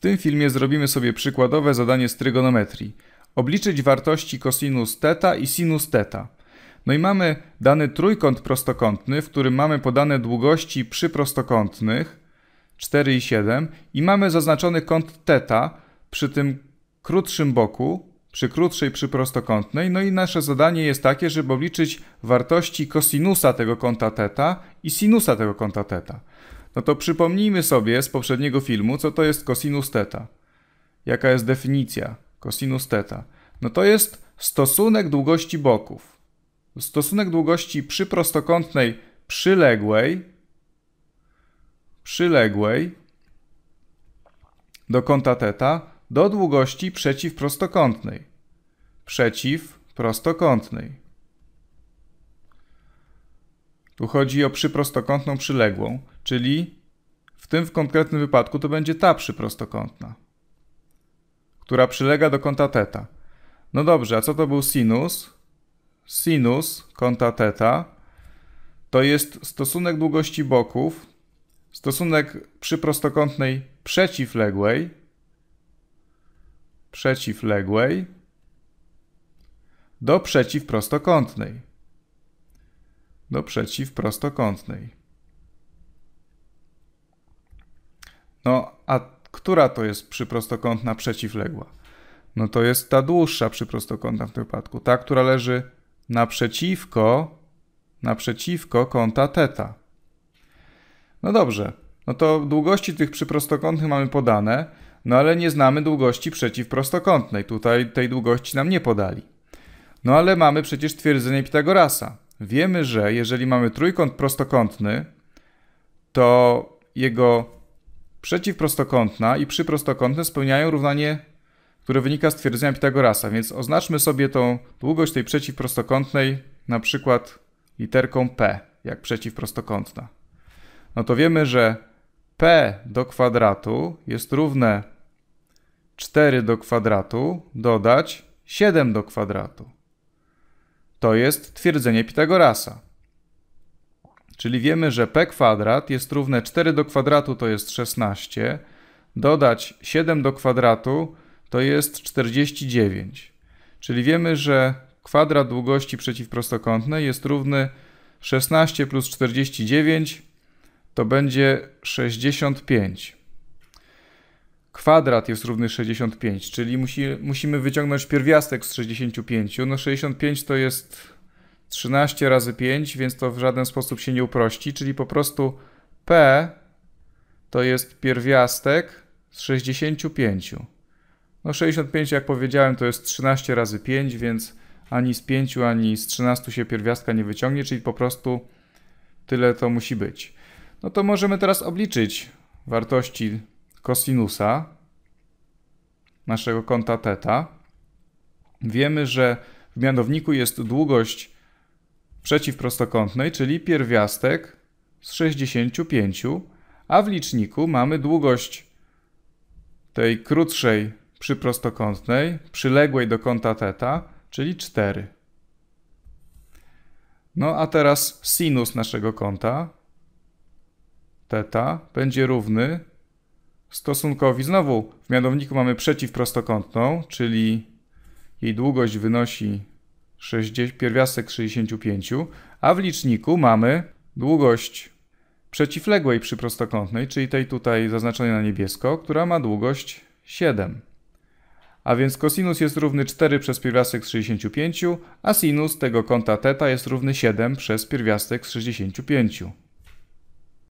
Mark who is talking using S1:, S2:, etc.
S1: W tym filmie zrobimy sobie przykładowe zadanie z trygonometrii. Obliczyć wartości cosinus theta i sinus theta. No i mamy dany trójkąt prostokątny, w którym mamy podane długości przyprostokątnych 4 i 7 i mamy zaznaczony kąt theta przy tym krótszym boku, przy krótszej przyprostokątnej. No i nasze zadanie jest takie, żeby obliczyć wartości cosinusa tego kąta theta i sinusa tego kąta theta no to przypomnijmy sobie z poprzedniego filmu, co to jest cosinus theta. Jaka jest definicja cosinus theta? No to jest stosunek długości boków. Stosunek długości przy prostokątnej przyległej, przyległej do kąta theta, do długości przeciwprostokątnej. Przeciwprostokątnej. Tu chodzi o przyprostokątną przyległą, czyli w tym w konkretnym wypadku to będzie ta przyprostokątna, która przylega do kąta θ. No dobrze, a co to był sinus? Sinus kąta θ to jest stosunek długości boków, stosunek przyprostokątnej przeciwległej, przeciwległej do przeciwprostokątnej do przeciwprostokątnej. No, a która to jest przyprostokątna przeciwległa? No to jest ta dłuższa przyprostokątna w tym wypadku, ta, która leży naprzeciwko, naprzeciwko kąta θ. No dobrze, no to długości tych przyprostokątnych mamy podane, no ale nie znamy długości przeciwprostokątnej. Tutaj tej długości nam nie podali. No ale mamy przecież twierdzenie Pitagorasa wiemy, że jeżeli mamy trójkąt prostokątny, to jego przeciwprostokątna i przyprostokątne spełniają równanie, które wynika z twierdzenia Pitagorasa, więc oznaczmy sobie tą długość tej przeciwprostokątnej na przykład literką P, jak przeciwprostokątna. No to wiemy, że P do kwadratu jest równe 4 do kwadratu dodać 7 do kwadratu. To jest twierdzenie Pitagorasa. Czyli wiemy, że p kwadrat jest równe 4 do kwadratu to jest 16, dodać 7 do kwadratu to jest 49. Czyli wiemy, że kwadrat długości przeciwprostokątnej jest równy 16 plus 49 to będzie 65 kwadrat jest równy 65, czyli musi, musimy wyciągnąć pierwiastek z 65. No 65 to jest 13 razy 5, więc to w żaden sposób się nie uprości, czyli po prostu P to jest pierwiastek z 65. No 65, jak powiedziałem, to jest 13 razy 5, więc ani z 5, ani z 13 się pierwiastka nie wyciągnie, czyli po prostu tyle to musi być. No to możemy teraz obliczyć wartości kosinusa naszego kąta θ. Wiemy, że w mianowniku jest długość przeciwprostokątnej, czyli pierwiastek z 65, a w liczniku mamy długość tej krótszej przyprostokątnej, przyległej do kąta θ, czyli 4. No a teraz sinus naszego kąta θ będzie równy stosunkowi, znowu w mianowniku mamy przeciwprostokątną, czyli jej długość wynosi 60, pierwiastek 65, a w liczniku mamy długość przeciwległej przy prostokątnej, czyli tej tutaj zaznaczonej na niebiesko, która ma długość 7. A więc kosinus jest równy 4 przez pierwiastek z 65, a sinus tego kąta θ jest równy 7 przez pierwiastek z 65.